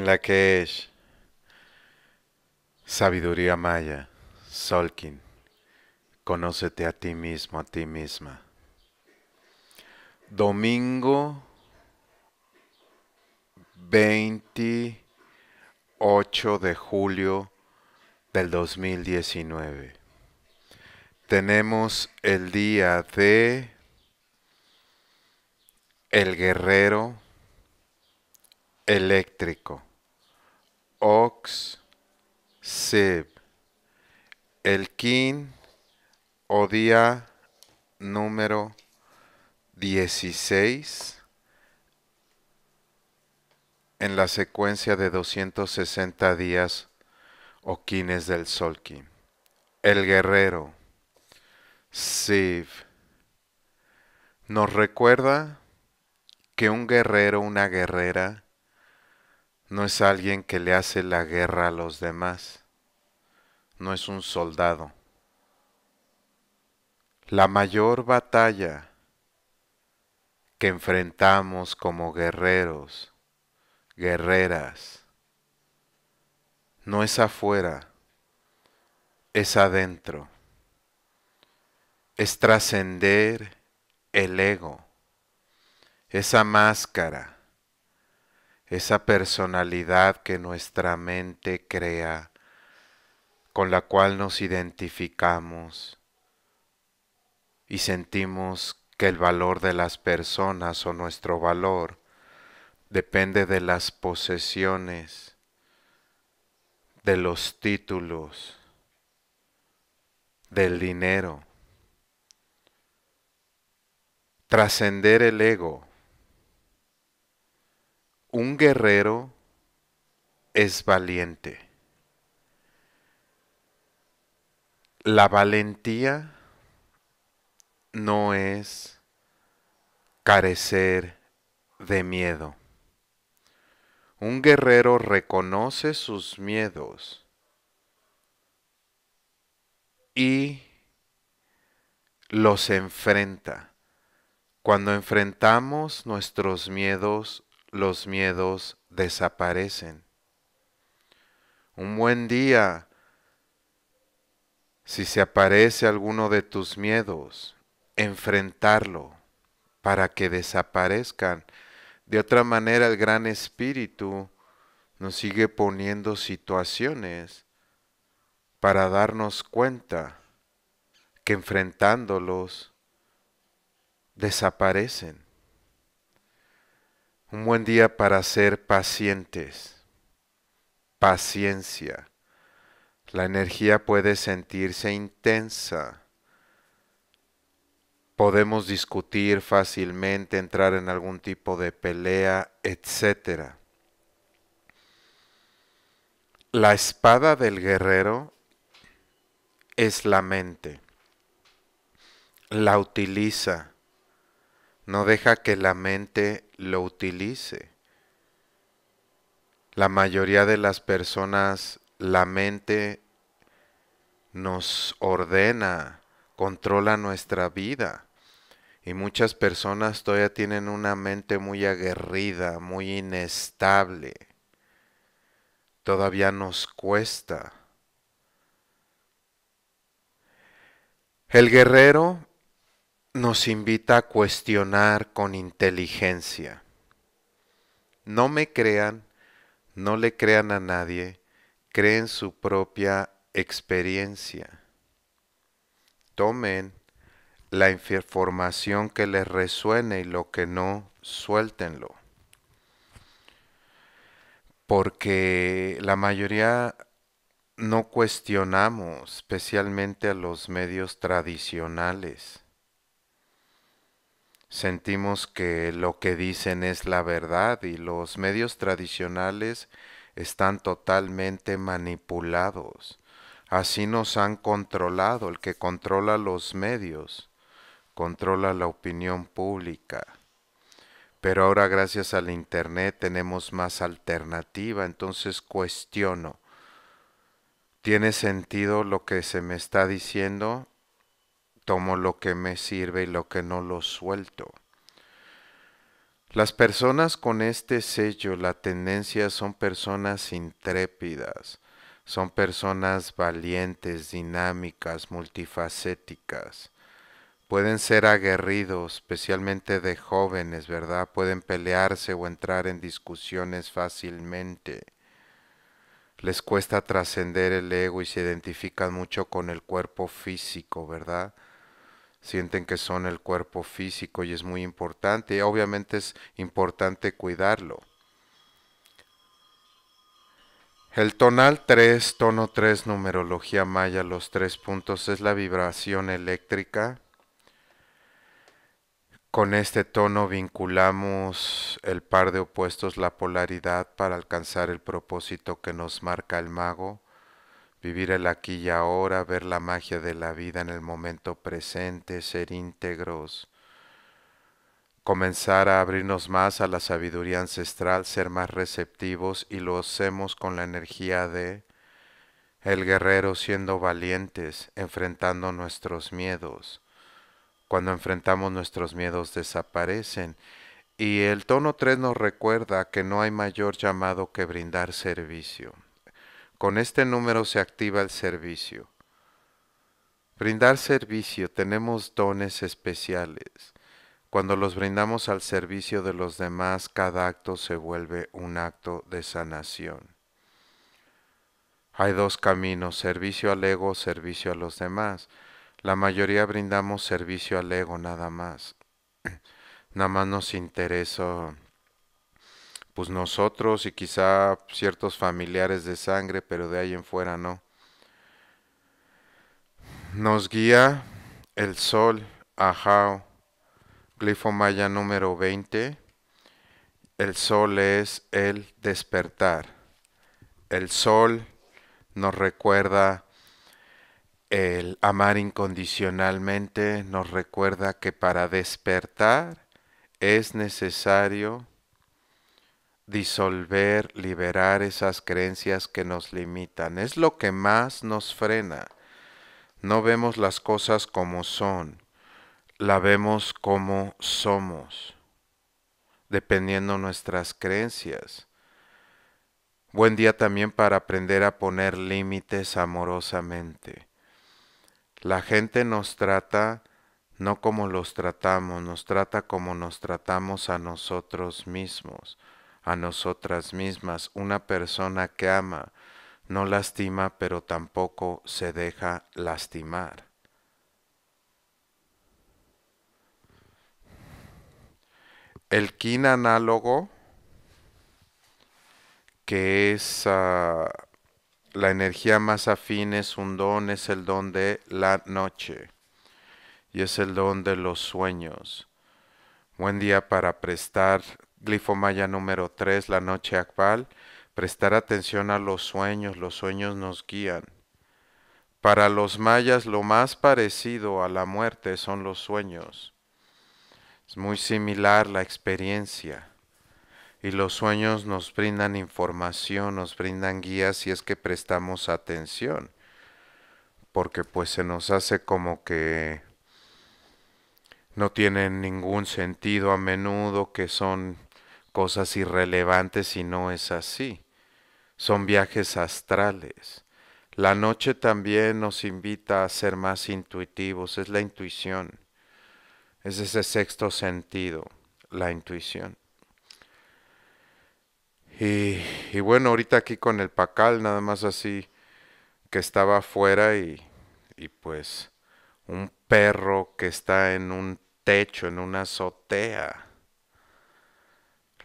la que es sabiduría maya, Solkin, conócete a ti mismo, a ti misma. Domingo 28 de julio del 2019. Tenemos el día de el guerrero eléctrico. Ox, El kin o día número 16 en la secuencia de 260 días o quines del Solki. El guerrero, Siv, nos recuerda que un guerrero, una guerrera, no es alguien que le hace la guerra a los demás, no es un soldado. La mayor batalla que enfrentamos como guerreros, guerreras, no es afuera, es adentro, es trascender el ego, esa máscara esa personalidad que nuestra mente crea, con la cual nos identificamos y sentimos que el valor de las personas o nuestro valor depende de las posesiones, de los títulos, del dinero. Trascender el ego un guerrero es valiente. La valentía no es carecer de miedo. Un guerrero reconoce sus miedos y los enfrenta. Cuando enfrentamos nuestros miedos, los miedos desaparecen. Un buen día, si se aparece alguno de tus miedos, enfrentarlo para que desaparezcan. De otra manera, el Gran Espíritu nos sigue poniendo situaciones para darnos cuenta que enfrentándolos desaparecen. Un buen día para ser pacientes. Paciencia. La energía puede sentirse intensa. Podemos discutir fácilmente, entrar en algún tipo de pelea, etc. La espada del guerrero es la mente. La utiliza no deja que la mente lo utilice. La mayoría de las personas, la mente nos ordena, controla nuestra vida. Y muchas personas todavía tienen una mente muy aguerrida, muy inestable. Todavía nos cuesta. El guerrero nos invita a cuestionar con inteligencia. No me crean, no le crean a nadie, creen su propia experiencia. Tomen la información que les resuene y lo que no, suéltenlo. Porque la mayoría no cuestionamos, especialmente a los medios tradicionales sentimos que lo que dicen es la verdad y los medios tradicionales están totalmente manipulados. Así nos han controlado. El que controla los medios, controla la opinión pública. Pero ahora gracias al Internet tenemos más alternativa. Entonces cuestiono. ¿Tiene sentido lo que se me está diciendo? tomo lo que me sirve y lo que no lo suelto. Las personas con este sello, la tendencia, son personas intrépidas, son personas valientes, dinámicas, multifacéticas. Pueden ser aguerridos, especialmente de jóvenes, ¿verdad? Pueden pelearse o entrar en discusiones fácilmente. Les cuesta trascender el ego y se identifican mucho con el cuerpo físico, ¿verdad? sienten que son el cuerpo físico y es muy importante. Y obviamente es importante cuidarlo. El tonal 3, tono 3, numerología maya, los tres puntos, es la vibración eléctrica. Con este tono vinculamos el par de opuestos, la polaridad, para alcanzar el propósito que nos marca el mago. Vivir el aquí y ahora, ver la magia de la vida en el momento presente, ser íntegros, comenzar a abrirnos más a la sabiduría ancestral, ser más receptivos y lo hacemos con la energía de el guerrero siendo valientes, enfrentando nuestros miedos. Cuando enfrentamos nuestros miedos desaparecen. Y el tono 3 nos recuerda que no hay mayor llamado que brindar servicio. Con este número se activa el servicio. Brindar servicio tenemos dones especiales. Cuando los brindamos al servicio de los demás, cada acto se vuelve un acto de sanación. Hay dos caminos, servicio al ego, servicio a los demás. La mayoría brindamos servicio al ego nada más. Nada más nos interesa pues, nosotros y quizá ciertos familiares de sangre, pero de ahí en fuera no. Nos guía el sol, ajao, glifo maya número 20. El sol es el despertar. El sol nos recuerda el amar incondicionalmente, nos recuerda que para despertar es necesario disolver, liberar esas creencias que nos limitan. Es lo que más nos frena. No vemos las cosas como son, la vemos como somos, dependiendo nuestras creencias. Buen día también para aprender a poner límites amorosamente. La gente nos trata no como los tratamos, nos trata como nos tratamos a nosotros mismos a nosotras mismas. Una persona que ama no lastima, pero tampoco se deja lastimar. El quin análogo, que es ah, la energía más afín, es un don, es el don de la noche y es el don de los sueños. Buen día para prestar Glifomaya número 3, la noche actual, prestar atención a los sueños, los sueños nos guían. Para los mayas lo más parecido a la muerte son los sueños. Es muy similar la experiencia. Y los sueños nos brindan información, nos brindan guías si es que prestamos atención. Porque pues se nos hace como que no tienen ningún sentido a menudo, que son cosas irrelevantes si no es así. Son viajes astrales. La noche también nos invita a ser más intuitivos, es la intuición. Es ese sexto sentido, la intuición. Y, bueno, ahorita aquí con el pacal, nada más así, que estaba afuera y pues un perro que está en un techo, en una azotea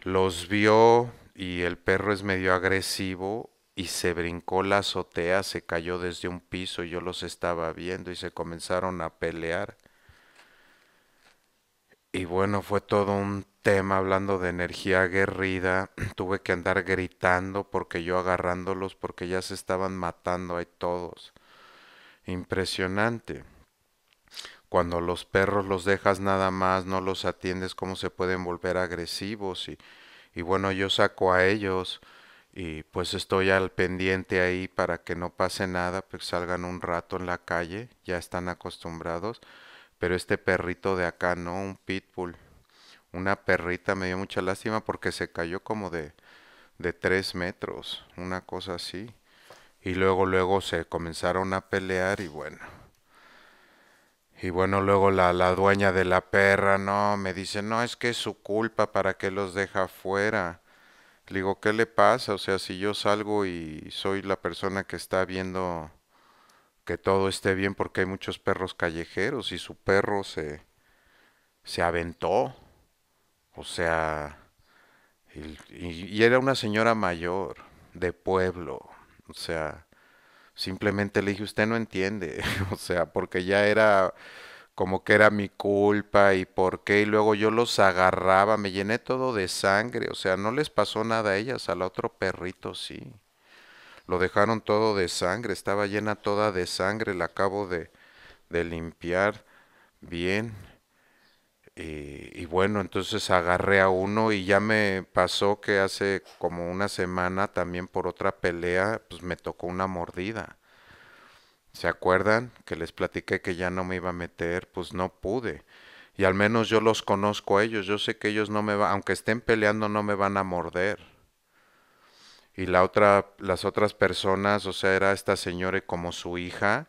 los vio y el perro es medio agresivo y se brincó la azotea, se cayó desde un piso y yo los estaba viendo y se comenzaron a pelear. Y bueno, fue todo un tema hablando de energía aguerrida. Tuve que andar gritando porque yo agarrándolos porque ya se estaban matando ahí todos. Impresionante cuando los perros los dejas nada más, no los atiendes, cómo se pueden volver agresivos y, bueno, yo saco a ellos y pues estoy al pendiente ahí para que no pase nada, pues salgan un rato en la calle, ya están acostumbrados, pero este perrito de acá, ¿no? Un pitbull, una perrita me dio mucha lástima porque se cayó como de, de tres metros, una cosa así. Y luego, luego se comenzaron a pelear y bueno, y bueno, luego la, la, dueña de la perra, no, me dice, no, es que es su culpa, ¿para qué los deja afuera? Le digo, ¿qué le pasa? O sea, si yo salgo y soy la persona que está viendo que todo esté bien porque hay muchos perros callejeros y su perro se, se aventó. O sea, y era una señora mayor de pueblo. O sea, Simplemente le dije, usted no entiende, o sea, porque ya era como que era mi culpa y por qué, y luego yo los agarraba, me llené todo de sangre, o sea, no les pasó nada a ellas, al otro perrito sí. Lo dejaron todo de sangre, estaba llena toda de sangre, la acabo de, de limpiar bien. Eh, y, bueno, entonces agarré a uno y ya me pasó que hace como una semana también por otra pelea, pues me tocó una mordida. ¿Se acuerdan? Que les platiqué que ya no me iba a meter, pues no pude. Y al menos yo los conozco a ellos, yo sé que ellos no me van, aunque estén peleando, no me van a morder. Y la otra, las otras personas, o sea, era esta señora como su hija,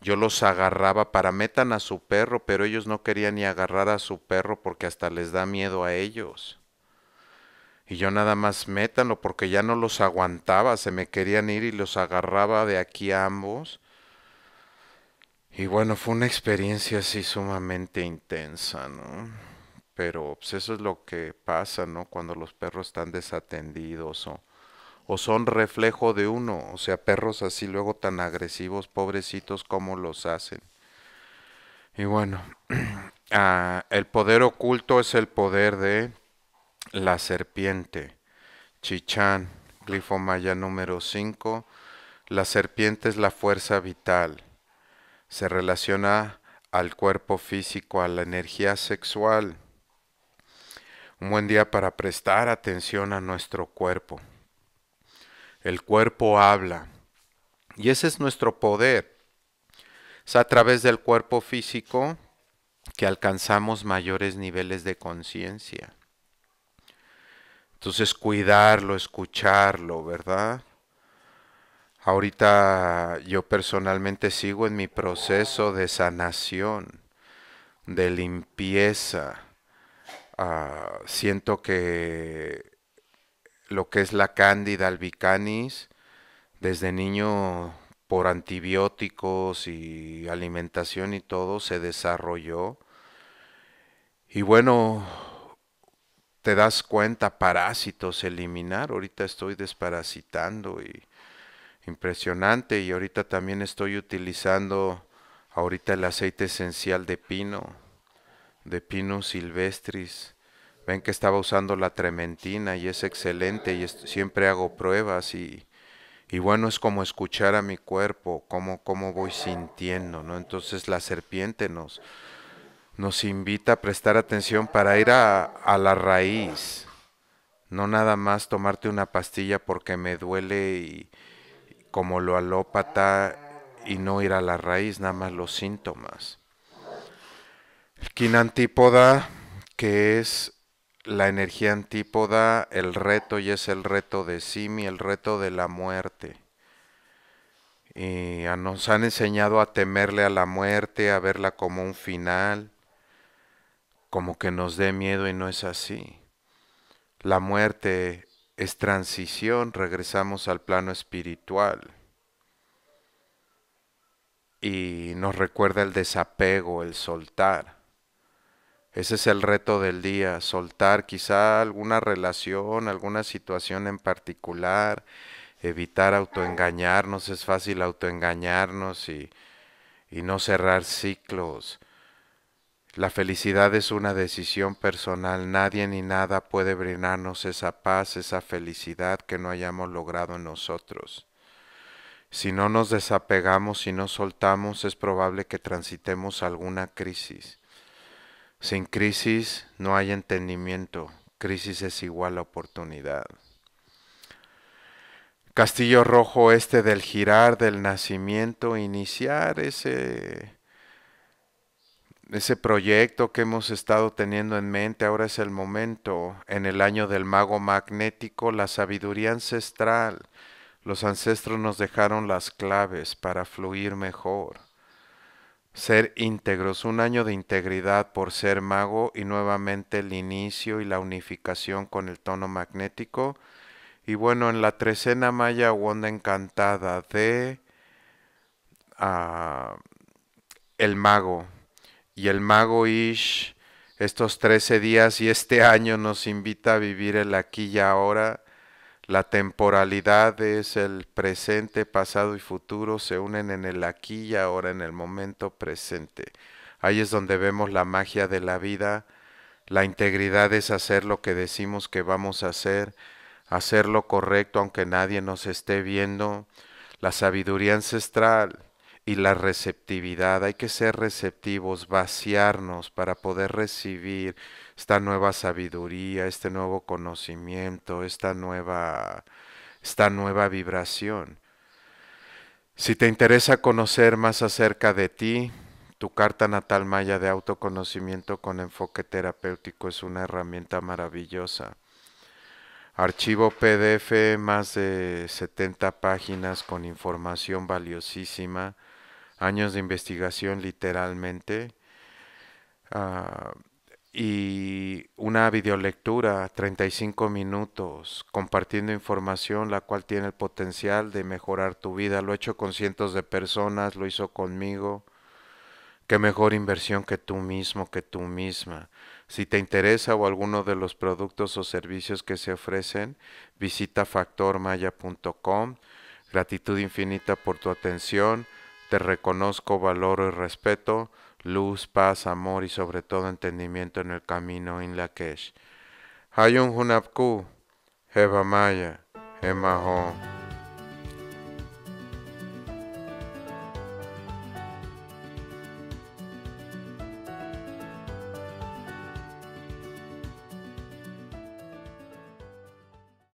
yo los agarraba para metan a su perro, pero ellos no querían ni agarrar a su perro porque hasta les da miedo a ellos. Y yo nada más métanlo porque ya no los aguantaba, se me querían ir y los agarraba de aquí a ambos. Y bueno, fue una experiencia así sumamente intensa, ¿no? Pero pues, eso es lo que pasa, ¿no? Cuando los perros están desatendidos o o son reflejo de uno, o sea, perros así luego tan agresivos, pobrecitos, ¿cómo los hacen. Y bueno, ah, el poder oculto es el poder de la serpiente. Chichán, glifo número 5. La serpiente es la fuerza vital. Se relaciona al cuerpo físico, a la energía sexual. Un buen día para prestar atención a nuestro cuerpo. El cuerpo habla. Y ese es nuestro poder. Es a través del cuerpo físico que alcanzamos mayores niveles de conciencia. Entonces cuidarlo, escucharlo, ¿verdad? Ahorita yo personalmente sigo en mi proceso de sanación, de limpieza. Ah, siento que lo que es la cándida albicanis, desde niño por antibióticos y alimentación y todo, se desarrolló. Y bueno, te das cuenta, parásitos eliminar. Ahorita estoy desparasitando y impresionante. Y ahorita también estoy utilizando ahorita el aceite esencial de pino, de pino silvestris ven que estaba usando la trementina y es excelente y siempre hago pruebas y, bueno, es como escuchar a mi cuerpo, cómo, cómo voy sintiendo, ¿no? Entonces la serpiente nos, nos invita a prestar atención para ir a, a la raíz, no nada más tomarte una pastilla porque me duele y como lo alópata y no ir a la raíz, nada más los síntomas. El quinantípoda, que es la energía antípoda, el reto, y es el reto de Simi, el reto de la muerte. Y ah, nos han enseñado a temerle a la muerte, a verla como un final, como que nos dé miedo y no es así. La muerte es transición, regresamos al plano espiritual. Y nos recuerda el desapego, el soltar. Ese es el reto del día, soltar quizá alguna relación, alguna situación en particular, evitar autoengañarnos, es fácil autoengañarnos y, no cerrar ciclos. La felicidad es una decisión personal, nadie ni nada puede brindarnos esa paz, esa felicidad que no hayamos logrado en nosotros. Si no nos desapegamos y si no soltamos, es probable que transitemos alguna crisis. Sin crisis no hay entendimiento. Crisis es igual a oportunidad. Castillo Rojo este del girar, del nacimiento, iniciar ese, ese proyecto que hemos estado teniendo en mente. Ahora es el momento. En el año del mago magnético, la sabiduría ancestral. Los ancestros nos dejaron las claves para fluir mejor ser íntegros, un año de integridad por ser mago y nuevamente el inicio y la unificación con el tono magnético. Y bueno, en la trecena maya onda encantada de ah, el mago y el mago Ish, estos 13 días y este año nos invita a vivir el aquí y ahora la temporalidad es el presente, pasado y futuro se unen en el aquí y ahora, en el momento presente. Ahí es donde vemos la magia de la vida. La integridad es hacer lo que decimos que vamos a hacer, hacer lo correcto aunque nadie nos esté viendo. La sabiduría ancestral y la receptividad. Hay que ser receptivos, vaciarnos para poder recibir esta nueva sabiduría, este nuevo conocimiento, esta nueva, esta nueva vibración. Si te interesa conocer más acerca de ti, tu carta natal maya de autoconocimiento con enfoque terapéutico es una herramienta maravillosa. Archivo PDF, más de 70 páginas con información valiosísima años de investigación literalmente ah, y una videolectura, 35 minutos, compartiendo información la cual tiene el potencial de mejorar tu vida. Lo he hecho con cientos de personas, lo hizo conmigo. Qué mejor inversión que tú mismo, que tú misma. Si te interesa o alguno de los productos o servicios que se ofrecen, visita factormaya.com. Gratitud infinita por tu atención. Te reconozco, valor y respeto, luz, paz, amor y sobre todo entendimiento en el camino Inlakesh. Hayun Hunapku, Heba Maya,